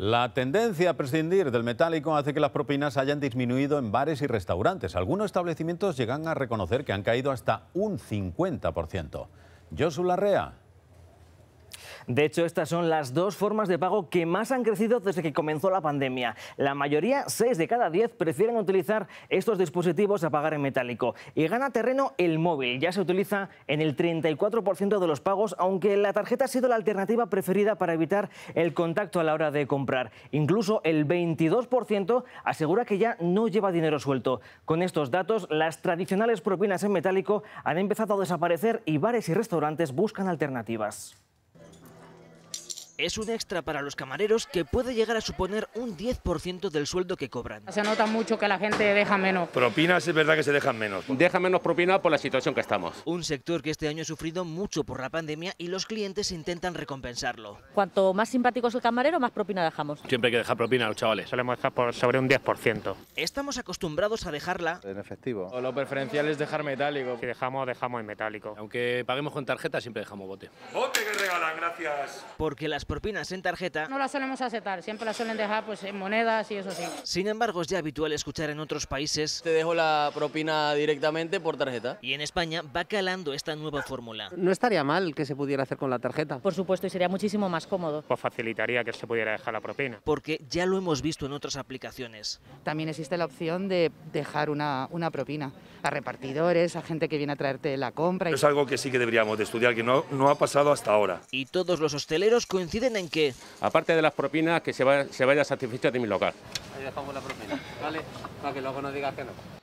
La tendencia a prescindir del metálico hace que las propinas hayan disminuido en bares y restaurantes. Algunos establecimientos llegan a reconocer que han caído hasta un 50%. Josu Larrea de hecho, estas son las dos formas de pago que más han crecido desde que comenzó la pandemia. La mayoría, 6 de cada 10, prefieren utilizar estos dispositivos a pagar en metálico. Y gana terreno el móvil. Ya se utiliza en el 34% de los pagos, aunque la tarjeta ha sido la alternativa preferida para evitar el contacto a la hora de comprar. Incluso el 22% asegura que ya no lleva dinero suelto. Con estos datos, las tradicionales propinas en metálico han empezado a desaparecer y bares y restaurantes buscan alternativas es un extra para los camareros que puede llegar a suponer un 10% del sueldo que cobran. Se nota mucho que la gente deja menos. Propinas es verdad que se dejan menos. Deja menos propina por la situación que estamos. Un sector que este año ha sufrido mucho por la pandemia y los clientes intentan recompensarlo. Cuanto más simpático es el camarero, más propina dejamos. Siempre hay que dejar propina a los chavales. Solemos dejar por sobre un 10%. Estamos acostumbrados a dejarla... En efectivo. O lo preferencial es dejar metálico. Si dejamos, dejamos en metálico. Aunque paguemos con tarjeta, siempre dejamos bote. Bote que regalan, gracias. Porque las propinas en tarjeta... No la solemos aceptar, siempre la suelen dejar pues, en monedas y eso sí. Sin embargo, es ya habitual escuchar en otros países... Te dejo la propina directamente por tarjeta. Y en España va calando esta nueva fórmula. No estaría mal que se pudiera hacer con la tarjeta. Por supuesto, y sería muchísimo más cómodo. Pues facilitaría que se pudiera dejar la propina. Porque ya lo hemos visto en otras aplicaciones. También existe la opción de dejar una, propina a repartidores, a gente que viene a traerte la compra. Es algo que sí que deberíamos de estudiar, que no, no ha pasado hasta ahora. Y todos los hosteleros coinciden ¿Piden en que... Aparte de las propinas, que se, vaya a vaya satisfecho de mi local. Ahí dejamos la propina, ¿vale? Para que luego no digas que no.